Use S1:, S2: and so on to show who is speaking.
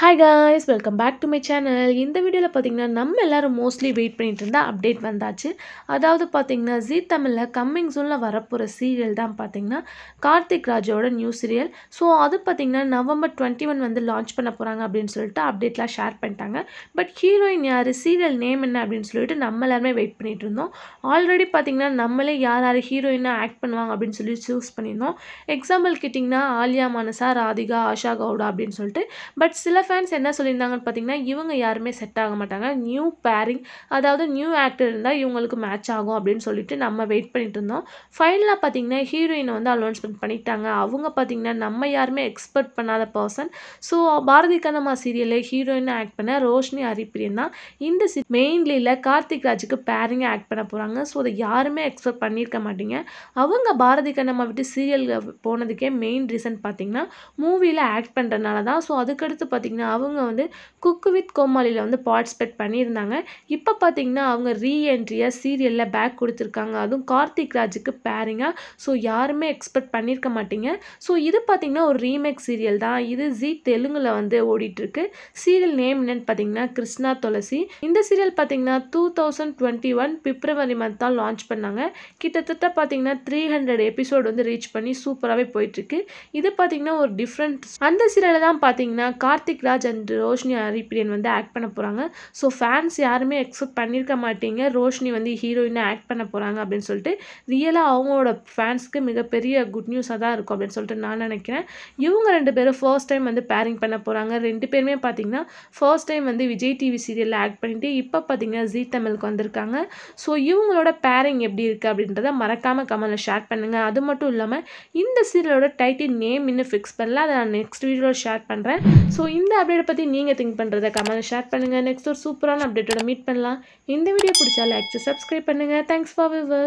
S1: hi guys welcome back to my channel இந்த வீடியோவில் பார்த்திங்கன்னா நம்ம எல்லோரும் மோஸ்ட்லி வெயிட் பண்ணிகிட்டு இருந்தால் அப்டேட் வந்தாச்சு அதாவது பார்த்திங்கன்னா ஜி தமிழில் கம்மிங் ஜூனில் வரப்போகிற சீரியல் தான் பார்த்திங்கன்னா கார்த்திக் ராஜோட நியூ சீரியல் ஸோ அது பார்த்திங்கன்னா நவம்பர் டுவெண்ட்டி ஒன் வந்து லான்ச் பண்ண போகிறாங்க அப்படின்னு சொல்லிட்டு அப்டேட்லாம் ஷேர் பண்ணிட்டாங்க பட் ஹீரோயின் யார் சீரியல் நேம் என்ன அப்படின்னு சொல்லிட்டு நம்ம எல்லாருமே வெயிட் பண்ணிகிட்டு இருந்தோம் ஆல்ரெடி பார்த்திங்கன்னா நம்மளே யார் யார் ஹீரோயினாக ஆக்ட் பண்ணுவாங்க அப்படின்னு சொல்லி சூஸ் பண்ணியிருந்தோம் எக்ஸாம்பிள் கேட்டிங்கன்னா ஆலியா மனசா ராதிகா ஆஷா கவுடா அப்படின்னு சொல்லிட்டு பட் சில ஃபேன்ஸ் என்ன சொல்லியிருந்தாங்கன்னு பார்த்தீங்கன்னா இவங்க யாருமே செட் ஆக மாட்டாங்க நியூ பேரிங் அதாவது நியூ ஆக்டர் இருந்தால் இவங்களுக்கு மேட்ச் ஆகும் அப்படின்னு சொல்லிட்டு நம்ம வெயிட் பண்ணிட்டு இருந்தோம் ஃபைனலாக பார்த்தீங்கன்னா ஹீரோயினை வந்து அனௌன்ஸ்மெண்ட் பண்ணிட்டாங்க அவங்க பார்த்தீங்கன்னா நம்ம யாருமே எக்ஸ்பெக்ட் பண்ணாத பர்சன் ஸோ பாரதி கண்ணம்மா சீரியலில் ஹீரோயினை ஆக்ட் பண்ண ரோஷினி ஹரிப்பிரியன் தான் இந்த சி மெயின்லியில் கார்த்திக் ராஜுக்கு பேரிங் ஆக்ட் பண்ண போகிறாங்க ஸோ அதை யாருமே எக்ஸ்பெக்ட் பண்ணியிருக்க மாட்டீங்க அவங்க பாரதி கண்ணம்மா விட்டு சீரியல் போனதுக்கே மெயின் ரீசன் பார்த்தீங்கன்னா மூவியில் ஆக்ட் பண்ணுறதுனால தான் ஸோ அதுக்கடுத்து பார்த்தீங்கன்னா பார்த்திங்கன்னா அவங்க வந்து குக்கு வித் கோமாளியில் வந்து பார்ட்டிசிபேட் பண்ணியிருந்தாங்க இப்போ பார்த்திங்கன்னா அவங்க ரீஎன்ட்ரியாக சீரியலில் பேக் கொடுத்துருக்காங்க அதுவும் கார்த்திக் ராஜுக்கு பேரிங்காக ஸோ யாருமே எக்ஸ்பெக்ட் பண்ணியிருக்க மாட்டீங்க ஸோ இது பார்த்திங்கன்னா ஒரு ரீமேக் சீரியல் தான் இது ஜி தெலுங்கில் வந்து ஓடிட்டுருக்கு சீரியல் நேம் என்னென்னு பார்த்தீங்கன்னா கிருஷ்ணா துளசி இந்த சீரியல் பார்த்திங்கன்னா two thousand twenty one February month தான் லான்ச் பண்ணாங்க கிட்டத்தட்ட பார்த்திங்கன்னா த்ரீ ஹண்ட்ரட் எபிசோடு வந்து ரீச் பண்ணி சூப்பராகவே போயிட்டுருக்கு இது பார்த்திங்கன்னா ஒரு டிஃப்ரெண்ட் அந்த சீரியலில் தான் பார்த்திங்கன்னா கார்த்திக் ருத்ராஜ் அண்ட் ரோஷினி அரிப்பிரியன் வந்து ஆக்ட் பண்ண போகிறாங்க ஸோ ஃபேன்ஸ் யாருமே எக்ஸ்பெக்ட் பண்ணியிருக்க மாட்டீங்க ரோஷினி வந்து ஹீரோயினை ஆக்ட் பண்ண போகிறாங்க அப்படின்னு சொல்லிட்டு ரியலாக அவங்களோட ஃபேன்ஸ்க்கு மிகப்பெரிய குட் நியூஸாக தான் இருக்கும் அப்படின்னு சொல்லிட்டு நான் நினைக்கிறேன் இவங்க ரெண்டு பேரும் ஃபர்ஸ்ட் டைம் வந்து பேரிங் பண்ண போகிறாங்க ரெண்டு பேருமே பார்த்தீங்கன்னா ஃபர்ஸ்ட் டைம் வந்து விஜய் டிவி சீரியலில் ஆக்ட் பண்ணிட்டு இப்போ பார்த்தீங்கன்னா ஜி தமிழுக்கு வந்திருக்காங்க ஸோ இவங்களோட பேரிங் எப்படி இருக்குது அப்படின்றத மறக்காமல் கமலில் ஷேர் பண்ணுங்கள் அது மட்டும் இல்லாமல் இந்த சீரியலோட டைட்டில் நேம் இன்னும் ஃபிக்ஸ் பண்ணல அதை நான் நெக்ஸ்ட் வீடியோவில் ஷேர் பண்ணுறேன் ஸோ இந்த அப்டேட்டை பற்றி நீங்கள் திங்க் பண்ணுறதை கமெண்ட் ஷேர் பண்ணுங்கள் நெக்ஸ்ட் ஒரு சூப்பரான அப்டேட்டோட மீட் பண்ணலாம் இந்த வீடியோ பிடிச்சா லைக் சப்ஸ்கிரைப் பண்ணுங்கள் தேங்க்ஸ் ஃபார் விவர்ஸ்